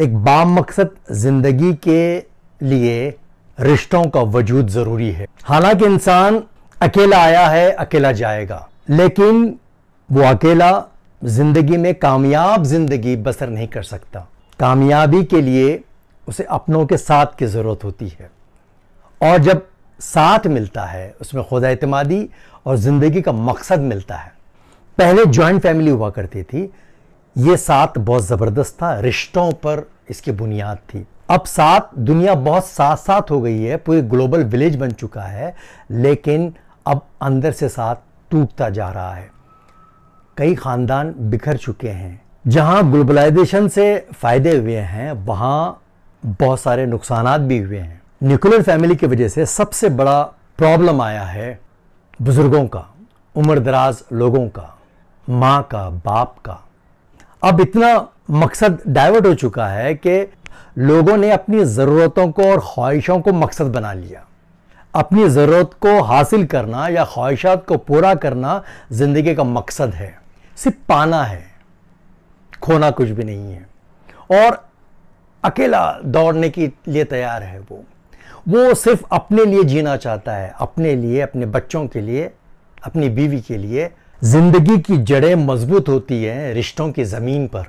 एक बाम मकसद जिंदगी के लिए रिश्तों का वजूद ज़रूरी है हालांकि इंसान अकेला आया है अकेला जाएगा लेकिन वो अकेला ज़िंदगी में कामयाब ज़िंदगी बसर नहीं कर सकता कामयाबी के लिए उसे अपनों के साथ की ज़रूरत होती है और जब साथ मिलता है उसमें खुदा अतमादी और ज़िंदगी का मकसद मिलता है पहले जॉइंट फैमिली हुआ करती थी ये साथ बहुत ज़बरदस्त था रिश्तों पर इसकी बुनियाद थी अब साथ दुनिया बहुत साथ साथ हो गई है पूरे ग्लोबल विलेज बन चुका है लेकिन अब अंदर से साथ टूटता जा रहा है कई ख़ानदान बिखर चुके हैं जहां ग्लोबलाइजेशन से फ़ायदे हुए हैं वहां बहुत सारे नुकसान भी हुए हैं न्यूक्लियर फैमिली की वजह से सबसे बड़ा प्रॉब्लम आया है बुज़ुर्गों का उम्र दराज लोगों का माँ का बाप का अब इतना मकसद डाइवर्ट हो चुका है कि लोगों ने अपनी ज़रूरतों को और ख्वाहिशों को मकसद बना लिया अपनी ज़रूरत को हासिल करना या ख्वाहिशात को पूरा करना ज़िंदगी का मकसद है सिर्फ पाना है खोना कुछ भी नहीं है और अकेला दौड़ने के लिए तैयार है वो वो सिर्फ अपने लिए जीना चाहता है अपने लिए अपने बच्चों के लिए अपनी बीवी के लिए जिंदगी की जड़ें मजबूत होती हैं रिश्तों की ज़मीन पर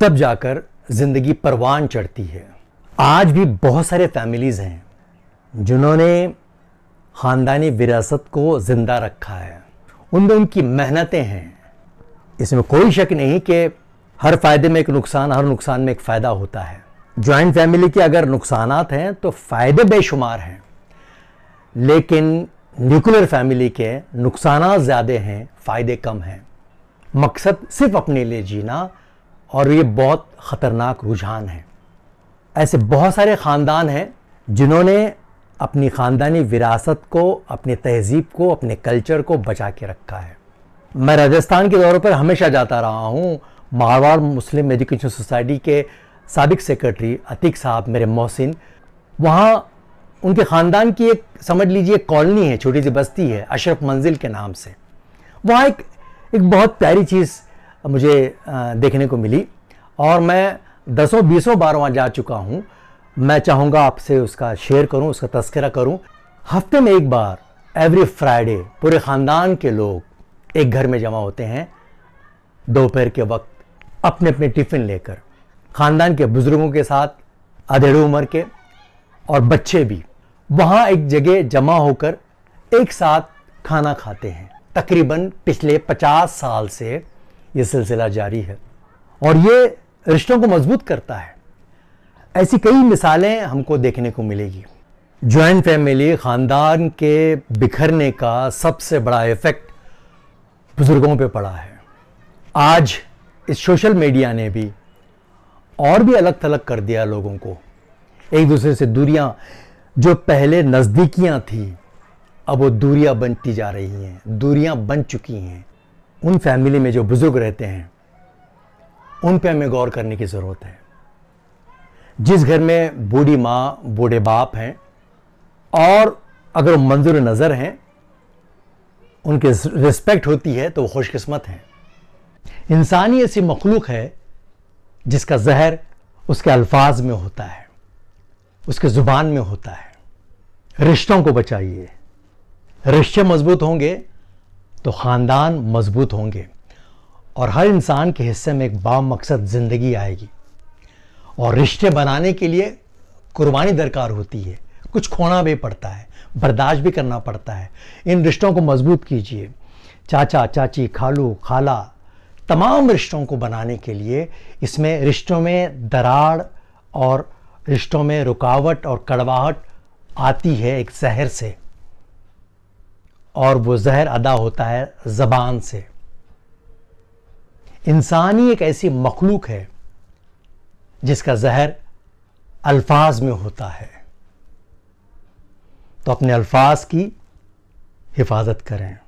तब जाकर ज़िंदगी परवान चढ़ती है आज भी बहुत सारे फैमिलीज़ हैं जिन्होंने ख़ानदानी विरासत को ज़िंदा रखा है उनमें उनकी मेहनतें हैं इसमें कोई शक नहीं कि हर फ़ायदे में एक नुकसान हर नुकसान में एक फ़ायदा होता है जॉइंट फैमिली के अगर नुकसान हैं तो फ़ायदे बेशुमार हैं लेकिन न्यूक्लियर फैमिली के नुकसान ज़्यादा हैं फ़ायदे कम हैं मकसद सिर्फ अपने लिए जीना और ये बहुत ख़तरनाक रुझान है ऐसे बहुत सारे ख़ानदान हैं जिन्होंने अपनी ख़ानदानी विरासत को अपने तहजीब को अपने कल्चर को बचा के रखा है मैं राजस्थान के दौरों पर हमेशा जाता रहा हूँ मारवाड़ मुस्लिम एजुकेशन सोसाइटी के सबक सेक्रेटरी अतीक साहब मेरे मोहसिन वहाँ उनके ख़ानदान की एक समझ लीजिए कॉलोनी है छोटी सी बस्ती है अशरफ मंजिल के नाम से वहाँ एक एक बहुत प्यारी चीज़ मुझे देखने को मिली और मैं दसों बीसों बार वहाँ जा चुका हूँ मैं चाहूँगा आपसे उसका शेयर करूँ उसका तस्करा करूँ हफ्ते में एक बार एवरी फ्राइडे पूरे ख़ानदान के लोग एक घर में जमा होते हैं दोपहर के वक्त अपने अपने टिफ़िन लेकर ख़ानदान के बुज़ुर्गों के साथ अधेड़ उम्र के और बच्चे भी वहाँ एक जगह जमा होकर एक साथ खाना खाते हैं तकरीबन पिछले पचास साल से ये सिलसिला जारी है और ये रिश्तों को मजबूत करता है ऐसी कई मिसालें हमको देखने को मिलेगी ज्वाइंट फैमिली ख़ानदान के बिखरने का सबसे बड़ा इफ़ेक्ट बुज़ुर्गों पे पड़ा है आज इस सोशल मीडिया ने भी और भी अलग थलग कर दिया लोगों को एक दूसरे से दूरियां जो पहले नज़दीकियाँ थी अब वो दूरियाँ बनती जा रही हैं दूरियाँ बन चुकी हैं उन फैमिली में जो बुज़ुर्ग रहते हैं उन पे हमें गौर करने की ज़रूरत है जिस घर में बूढ़ी माँ बूढ़े बाप हैं और अगर वो मंजूर नज़र हैं उनके रिस्पेक्ट होती है तो वो खुशकस्मत हैं इंसानी ऐसी मखलूक है जिसका जहर उसके अल्फाज में होता है उसके ज़ुबान में होता है रिश्तों को बचाइए रिश्ते मजबूत होंगे तो ख़ानदान मजबूत होंगे और हर इंसान के हिस्से में एक मकसद ज़िंदगी आएगी और रिश्ते बनाने के लिए कुर्बानी दरकार होती है कुछ खोना भी पड़ता है बर्दाश्त भी करना पड़ता है इन रिश्तों को मजबूत कीजिए चाचा चाची खालू खाला तमाम रिश्तों को बनाने के लिए इसमें रिश्तों में दरार और रिश्तों में रुकावट और कड़वाहट आती है एक जहर से और वो जहर अदा होता है ज़बान से इंसानी एक ऐसी मखलूक है जिसका जहर अल्फाज में होता है तो अपने अल्फाज की हिफाजत करें